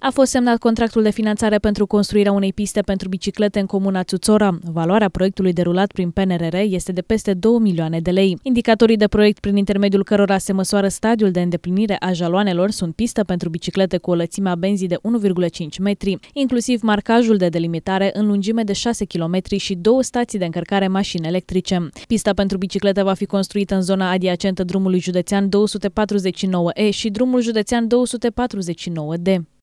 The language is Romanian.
A fost semnat contractul de finanțare pentru construirea unei piste pentru biciclete în comuna Țuțora. Valoarea proiectului derulat prin PNRR este de peste 2 milioane de lei. Indicatorii de proiect prin intermediul cărora se măsoară stadiul de îndeplinire a jaloanelor sunt pistă pentru biciclete cu o lățime a benzii de 1,5 metri, inclusiv marcajul de delimitare în lungime de 6 km și două stații de încărcare mașini electrice. Pista pentru biciclete va fi construită în zona adiacentă drumului județean 249E și drumul județean 249D.